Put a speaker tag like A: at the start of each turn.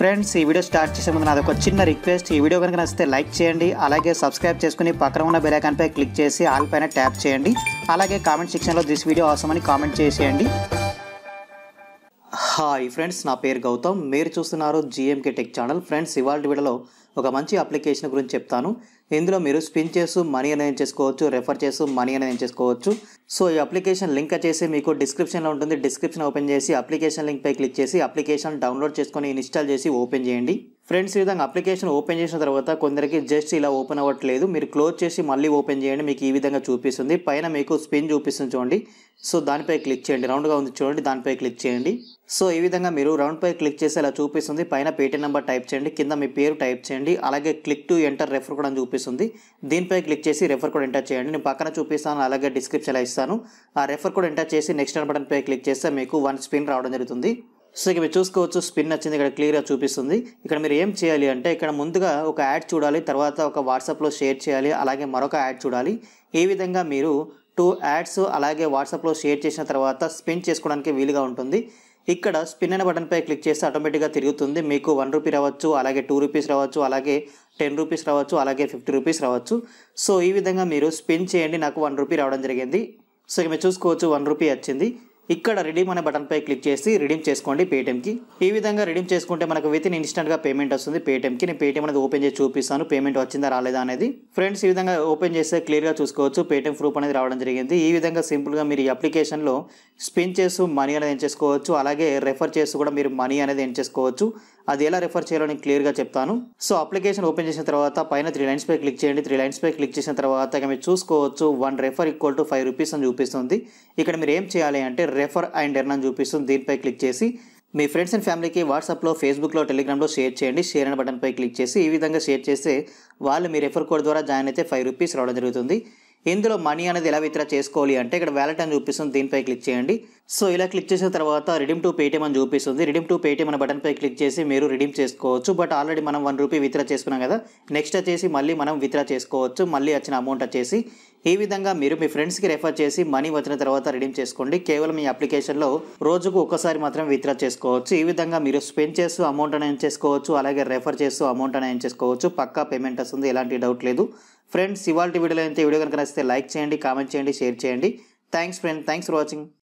A: friends ఈ video start చేసే ముందు నాది ఒక చిన్న రిక్వెస్ట్ ఈ వీడియో కనుక నచ్చితే లైక్ చేయండి అలాగే సబ్స్క్రైబ్ చేసుకుని పక్కన ఉన్న పై క్లిక్ చేసి ఆల్ పైన ట్యాప్ చేయండి అలాగే కామెంట్ సెక్షన్లో దిస్ వీడియో అవసరం అని కామెంట్ చేసేయండి హాయ్ ఫ్రెండ్స్ నా పేరు గౌతమ్ మీరు చూస్తున్నారు జిఎంకే టెక్ ఛానల్ ఫ్రెండ్స్ ఇవాళ వీడియోలో ఒక మంచి అప్లికేషన్ గురించి చెప్తాను ఇందులో మీరు స్పిన్ చేస్తూ మనీ అనేది చేసుకోవచ్చు రెఫర్ చేస్తూ మనీ అనేది చేసుకోవచ్చు సో ఈ అప్లికేషన్ లింక్ చేసి మీకు డిస్క్రిప్షన్లో ఉంటుంది డిస్క్రిప్షన్ ఓపెన్ చేసి అప్లికేషన్ లింక్ పై క్లిక్ చేసి అప్లికేషన్ డౌన్లోడ్ చేసుకొని ఇన్స్టాల్ చేసి ఓపెన్ చేయండి ఫ్రెండ్స్ ఈ విధంగా అప్లికేషన్ ఓపెన్ చేసిన తర్వాత కొందరికి జస్ట్ ఇలా ఓపెన్ అవ్వట్లేదు మీరు క్లోజ్ చేసి మళ్ళీ ఓపెన్ చేయండి మీకు ఈ విధంగా చూపిస్తుంది పైన మీకు స్పిన్ చూపిస్తుంది చూడండి సో దానిపై క్లిక్ చేయండి రౌండ్గా ఉంది చూడండి దానిపై క్లిక్ చేయండి సో ఈ విధంగా మీరు రౌండ్పై క్లిక్ చేసి అలా చూపిస్తుంది పైన పేటీ నెంబర్ టైప్ చేయండి కింద మీ పేరు టైప్ చేయండి అలాగే క్లిక్ టు ఎంటర్ రెఫర్ కూడా అని చూపిస్తుంది దీనిపై క్లిక్ చేసి రెఫర్ కూడా ఎంటర్ చేయండి నేను పక్కన చూపిస్తాను అలాగే ఎలా ఇస్తాను ఆ రెఫర్ కూడా ఎంటర్ చేసి నెక్స్ట్ బటన్పై క్లిక్ చేస్తే మీకు వన్ స్పిన్ రావడం జరుగుతుంది సో ఇక మీరు చూసుకోవచ్చు స్పిన్ వచ్చింది ఇక్కడ క్లియర్గా చూపిస్తుంది ఇక్కడ మీరు ఏం చేయాలి అంటే ఇక్కడ ముందుగా ఒక యాడ్ చూడాలి తర్వాత ఒక వాట్సాప్లో షేర్ చేయాలి అలాగే మరొక యాడ్ చూడాలి ఈ విధంగా మీరు టూ యాడ్స్ అలాగే వాట్సాప్లో షేర్ చేసిన తర్వాత స్పిన్ చేసుకోవడానికి వీలుగా ఉంటుంది ఇక్కడ స్పిన్ అనే బటన్పై క్లిక్ చేస్తే ఆటోమేటిక్గా తిరుగుతుంది మీకు వన్ రూపీ రావచ్చు అలాగే టూ రూపీస్ రావచ్చు అలాగే టెన్ రూపీస్ రావచ్చు అలాగే ఫిఫ్టీ రూపీస్ రావచ్చు సో ఈ విధంగా మీరు స్పిన్ చేయండి నాకు వన్ రూపీ రావడం జరిగింది సో ఇక మీరు చూసుకోవచ్చు వన్ రూపీ వచ్చింది ఇక్కడ రిడీమ్ అనే బటన్పై క్లిక్ చేసి రిడీమ్ చేసుకోండి పేటీఎంకి ఈ విధంగా రిడీమ్ చేసుకుంటే మనకు విత్ ఇన్ ఇన్స్టెంట్గా పేమెంట్ వస్తుంది పేటీఎంకి నేను పేటిఎం అనేది ఓపెన్ చేసి చూపిస్తాను పేమెంట్ వచ్చిందా రాలేదా అనేది ఫ్రెండ్స్ ఈ విధంగా ఓపెన్ చేస్తే క్లియర్గా చూసుకోవచ్చు పేటిఎం ప్రూఫ్ అనేది రావడం జరిగింది ఈ విధంగా సింపుల్గా మీరు ఈ అప్లికేషన్లో స్పిన్ చేస్తూ మనీ అనేది ఏం చేసుకోవచ్చు అలాగే రెఫర్ చేస్తూ కూడా మీరు మనీ అనేది ఏం చేసుకోవచ్చు అది ఎలా రెఫర్ చేయాలో నేను క్లియర్గా చెప్తాను సో అప్లికేషన్ ఓపెన్ చేసిన తర్వాత పైన త్రీ లైన్స్ పై క్లిక్ చేయండి త్రీ లైన్స్ పై క్లిక్ చేసిన తర్వాత ఇక మీరు చూసుకోవచ్చు one refer equal to five rupees అని చూపిస్తుంది ఇక్కడ మీరు ఏం చేయాలి అంటే రెఫర్ అండ్ ఎర్న్ అని చూపిస్తుంది దీనిపై క్లిక్ చేసి మీ ఫ్రెండ్స్ అండ్ ఫ్యామిలీకి వాట్సాప్లో ఫేస్బుక్లో టెలిగ్రామ్లో షేర్ చేయండి షేర్ అనే బటన్పై క్లిక్ చేసి ఈ విధంగా షేర్ చేస్తే వాళ్ళు మీ రెఫర్ కోడ్ ద్వారా జాయిన్ అయితే ఫైవ్ రూపీస్ రావడం జరుగుతుంది ఇందులో మనీ అనేది ఎలా విత్డ్రా చేసుకోవాలి అంటే ఇక్కడ వ్యాలెట్ అని చూపిస్తుంది దీనిపై క్లిక్ చేయండి సో ఇలా క్లిక్ చేసిన తర్వాత రిడీమ్ టు పేటీఎం అని చూపిస్తుంది రిడీమ్ టు పేటీఎం అనే బటన్పై క్లిక్ చేసి మీరు రిడీమ్ చేసుకోవచ్చు బట్ ఆల్రెడీ మనం వన్ రూపీ విత్డ్రా చేసుకున్నాం కదా నెక్స్ట్ వచ్చేసి మళ్ళీ మనం విత్డ్రా చేసుకోవచ్చు మళ్ళీ వచ్చిన అమౌంట్ వచ్చేసి ఈ విధంగా మీరు మీ ఫ్రెండ్స్కి రెఫర్ చేసి మనీ వచ్చిన తర్వాత రిడీమ్ చేసుకోండి కేవలం మీ అప్లికేషన్లో రోజుకు ఒక్కసారి మాత్రం విత్డ్రా చేసుకోవచ్చు ఈ విధంగా మీరు స్పెండ్ చేస్తూ అమౌంట్ అనేది చేసుకోవచ్చు అలాగే రెఫర్ చేస్తూ అమౌంట్ అనేది చేసుకోవచ్చు పక్కా పేమెంట్ వస్తుంది ఎలాంటి డౌట్ లేదు ఫ్రెండ్స్ ఇవాళ వీడియోలో అయితే వీడియో కనుక నచ్చితే లైక్ చేయండి కామెంట్ చేయండి షేర్ చేయండి thanks friend thanks for watching